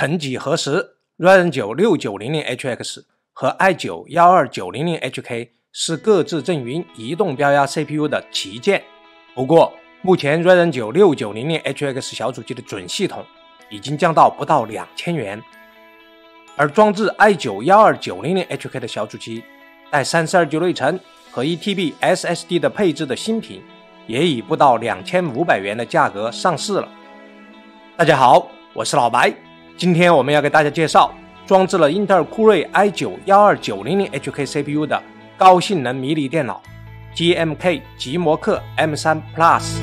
曾几何时，Ryzen 九六九零零 HX 和 i 九幺二九零零 HK 是各自阵营移动标压 CPU 的旗舰。不过，目前 Ryzen 九六九零零 HX 小主机的准系统已经降到不到两千元，而装置 i 九幺二九零零 HK 的小主机带三十二 G 内存和一 TB SSD 的配置的新品，也以不到两千五百元的价格上市了。大家好，我是老白。今天我们要给大家介绍，装置了英特尔酷睿 i 九幺二九零零 HK CPU 的高性能迷你电脑，GMK 极摩克 M 三 Plus。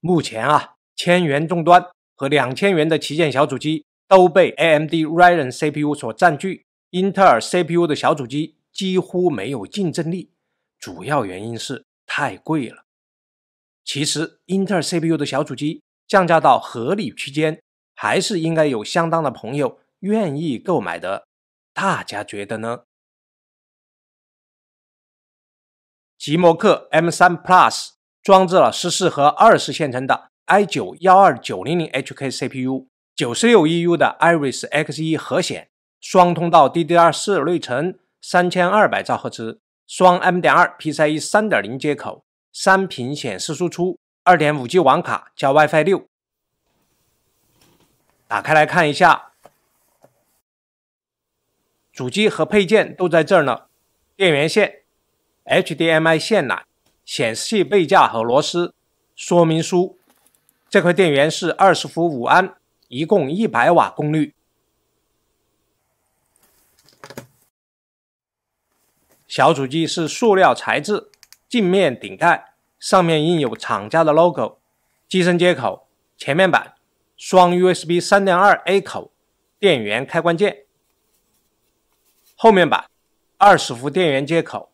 目前啊，千元终端和两千元的旗舰小主机都被 AMD Ryzen CPU 所占据，英特尔 CPU 的小主机几乎没有竞争力。主要原因是太贵了。其实，英特尔 CPU 的小主机降价到合理区间，还是应该有相当的朋友愿意购买的。大家觉得呢？极摩客 M 三 Plus 装置了十四和二十线程的 i 九幺二九零零 HK CPU，九十六 EU 的 i r i s X 一核显，双通道 DDR 四内存，三千二百兆赫兹。双 M 点二、PCIe 三点零接口，三屏显示输出，二点五 G 网卡加 WiFi 六。打开来看一下，主机和配件都在这儿呢。电源线、HDMI 线缆、显示器背架和螺丝、说明书。这块电源是二十伏五安，一共一百瓦功率。小主机是塑料材质，镜面顶盖，上面印有厂家的 logo。机身接口：前面板双 USB 三点二 A 口，电源开关键；后面板二十伏电源接口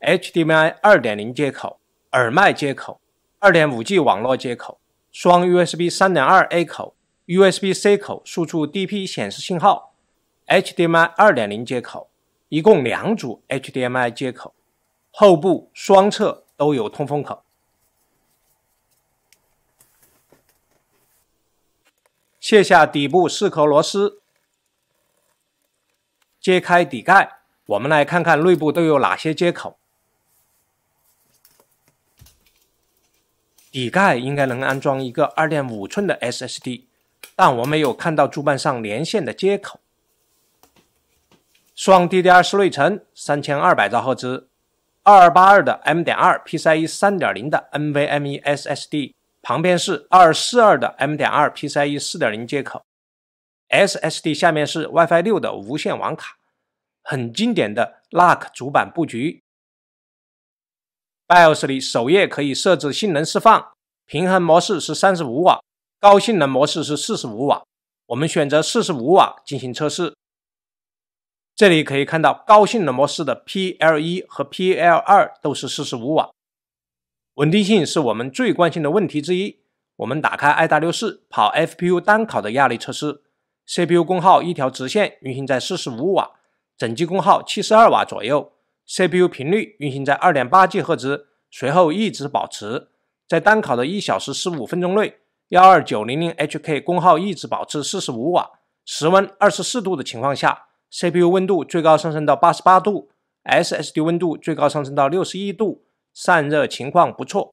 ，HDMI 二点零接口，耳麦接口，二点五 G 网络接口，双 USB 三点二 A 口，USB C 口输出 DP 显示信号，HDMI 二点零接口。一共两组 HDMI 接口，后部双侧都有通风口。卸下底部四颗螺丝，揭开底盖，我们来看看内部都有哪些接口。底盖应该能安装一个二点五寸的 SSD，但我没有看到主板上连线的接口。双 DDR 四内存，三千二百兆赫兹，二二八二的 M 点二 PCIe 三点零的 NVMe SSD，旁边是二四二的 M 点二 PCIe 四点零接口，SSD 下面是 WiFi 六的无线网卡，很经典的 l u c k 主板布局。BIOS 里首页可以设置性能释放，平衡模式是三十五瓦，高性能模式是四十五瓦，我们选择四十五瓦进行测试。这里可以看到高性能模式的 P L 一和 P L 二都是四十五瓦。稳定性是我们最关心的问题之一。我们打开 i w 四跑 F P U 单考的压力测试，C P U 功耗一条直线运行在四十五瓦，整机功耗七十二瓦左右，C P U 频率运行在二点八 G 赫兹，随后一直保持在单考的一小时十五分钟内，幺二九零零 H K 功耗一直保持四十五瓦，室温二十四度的情况下。C P U 温度最高上升到八十八度，S S D 温度最高上升到六十一度，散热情况不错。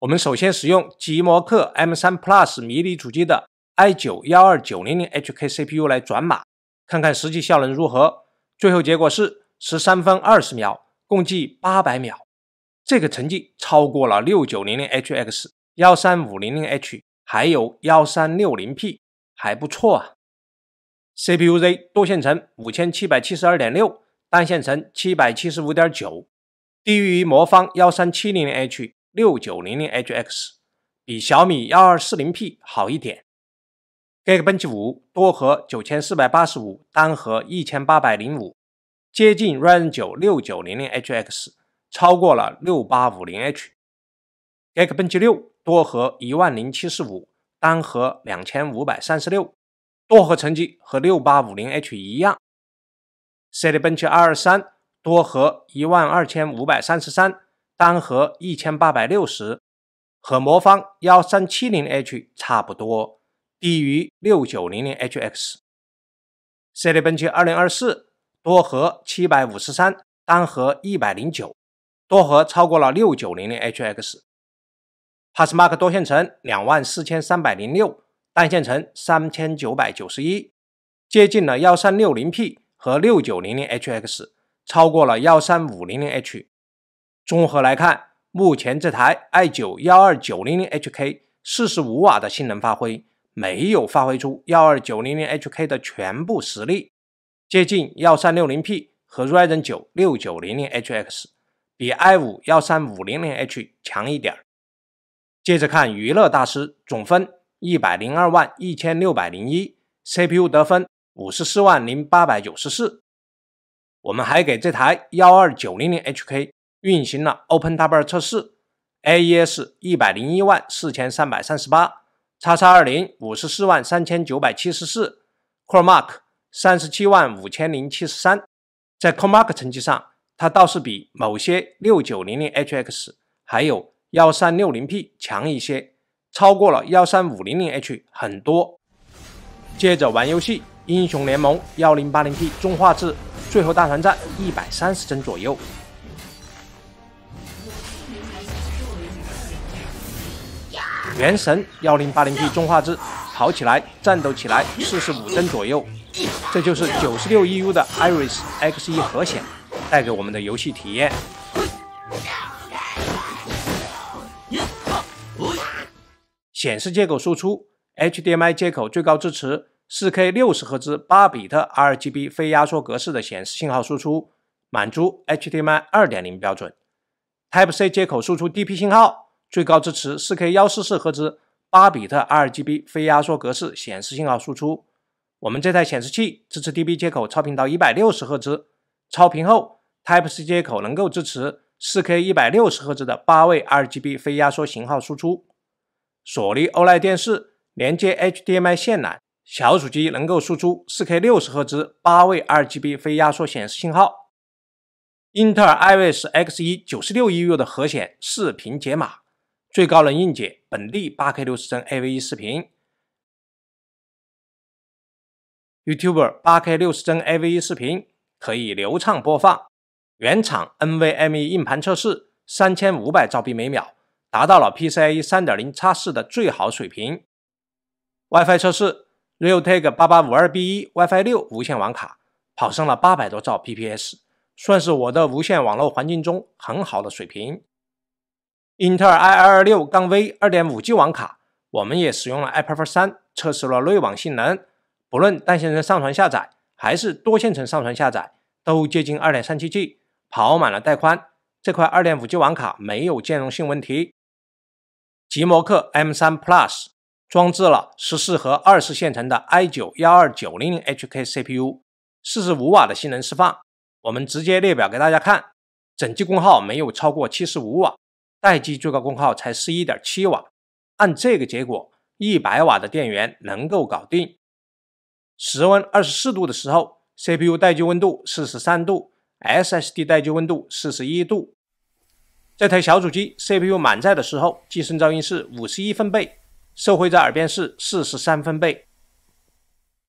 我们首先使用极摩客 M 三 Plus 迷你主机的 i 九幺二九零零 H K C P U 来转码，看看实际效能如何。最后结果是十三分二十秒，共计八百秒，这个成绩超过了六九零零 H X、幺三五零零 H，还有幺三六零 P，还不错啊。CPUZ 多线程五千七百七十二点六，单线程七百七十五点九，低于魔方幺三七零零 H 六九零零 HX，比小米幺二四零 P 好一点。Geekbench 五多核九千四百八十五，单核一千八百零五，接近 r e n 九六九零零 HX，超过了六八五零 H。Geekbench 六多核一万零七十五，单核两千五百三十六。多核成绩和六八五零 H 一样，Celeron 七二二三多核一万二千五百三十三，单核一千八百六十，和魔方幺三七零 H 差不多，低于六九零零 HX。Celeron 七二零二四多核七百五十三，单核一百零九，多核超过了六九零零 HX。PassMark 多线程两万四千三百零六。单线程三千九百九十一，接近了幺三六零 P 和六九零零 HX，超过了幺三五零零 H。综合来看，目前这台 i 九幺二九零零 HK 四十五瓦的性能发挥，没有发挥出幺二九零零 HK 的全部实力，接近幺三六零 P 和 Ryzen 九六九零零 HX，比 i 五幺三五零零 H 强一点儿。接着看娱乐大师总分。一百零二万一千六百零一，CPU 得分五十四万零八百九十四。我们还给这台幺二九零零 HK 运行了 OpenMapper 测试，AES 一百零一万四千三百三十八，叉叉二零五十四万三千九百七十四，CoreMark 三十七万五千零七十三。在 CoreMark 成绩上，它倒是比某些六九零零 HX 还有幺三六零 P 强一些。超过了幺三五零零 H 很多。接着玩游戏《英雄联盟》幺零八零 P 中画质，最后大团战一百三十帧左右。《原神》幺零八零 P 中画质，跑起来、战斗起来四十五帧左右。这就是九十六 EU 的 i r i s X 一核显带给我们的游戏体验。显示接口输出 HDMI 接口最高支持 4K 60赫兹8比特 RGB 非压缩格式的显示信号输出，满足 HDMI 2.0标准。Type C 接口输出 DP 信号，最高支持 4K 144赫兹8比特 RGB 非压缩格式显示信号输出。我们这台显示器支持 DP 接口超频到160赫兹，超频后 Type C 接口能够支持 4K 160赫兹的八位 RGB 非压缩型号输出。索尼欧莱电视连接 HDMI 线缆，小主机能够输出 4K 60赫兹、八位 RGB 非压缩显示信号。英特尔 Iris x 1九十六 EU 的核显视频解码，最高能硬解本地 8K 60帧 AV1 视频。YouTube 8K 60帧 AV1 视频可以流畅播放。原厂 NVMe 硬盘测试，三千五百兆 b 每秒。达到了 PCIe 三点零叉四的最好水平。WiFi 测试，Realtek 八八五二 B 一 WiFi 六无线网卡跑上了八百多兆 p p s 算是我的无线网络环境中很好的水平。英特尔 I 二二六杠 V 二点五 G 网卡，我们也使用了 iPerf 三测试了内网性能。不论单线程上传下载，还是多线程上传下载，都接近二点三七 G，跑满了带宽。这块二点五 G 网卡没有兼容性问题。极摩客 M 三 Plus 装置了十四核二十线程的 i 九幺二九零零 HK CPU，四十五瓦的性能释放。我们直接列表给大家看，整机功耗没有超过七十五瓦，待机最高功耗才十一点七瓦。按这个结果，一百瓦的电源能够搞定。室温二十四度的时候，CPU 待机温度四十三度，SSD 待机温度四十一度。这台小主机 CPU 满载的时候，机身噪音是五十一分贝，收回在耳边是四十三分贝。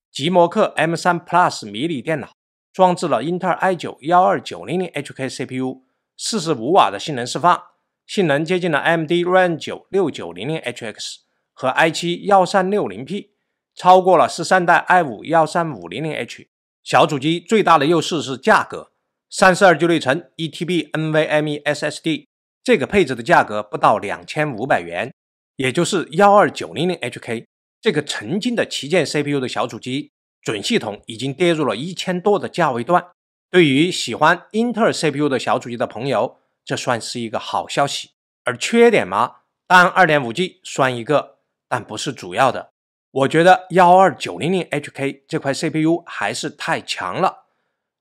极摩客 M 三 Plus 迷你电脑，装置了英特尔 i 九幺二九零零 HK CPU，四十五瓦的性能释放，性能接近了 MD Ryzen 九六九零零 HX 和 i 七幺三六零 P，超过了十三代 i 五幺三五零零 H。小主机最大的优势是价格，三十二 G 内存一 t B NVMe SSD。这个配置的价格不到两千五百元，也就是幺二九零零 HK，这个曾经的旗舰 CPU 的小主机准系统已经跌入了一千多的价位段。对于喜欢英特尔 CPU 的小主机的朋友，这算是一个好消息。而缺点嘛，然二点五 G 算一个，但不是主要的。我觉得幺二九零零 HK 这块 CPU 还是太强了，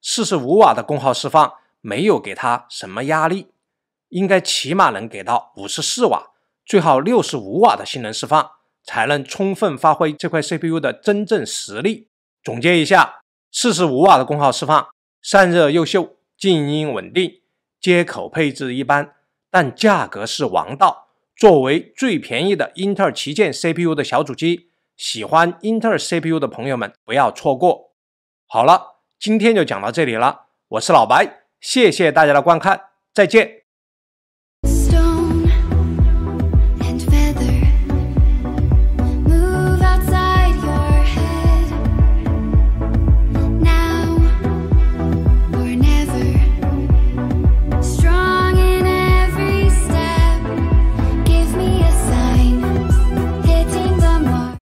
四十五瓦的功耗释放没有给它什么压力。应该起码能给到五十四瓦，最好六十五瓦的性能释放，才能充分发挥这块 CPU 的真正实力。总结一下，四十五瓦的功耗释放，散热优秀，静音稳定，接口配置一般，但价格是王道。作为最便宜的英特尔旗舰 CPU 的小主机，喜欢英特尔 CPU 的朋友们不要错过。好了，今天就讲到这里了。我是老白，谢谢大家的观看，再见。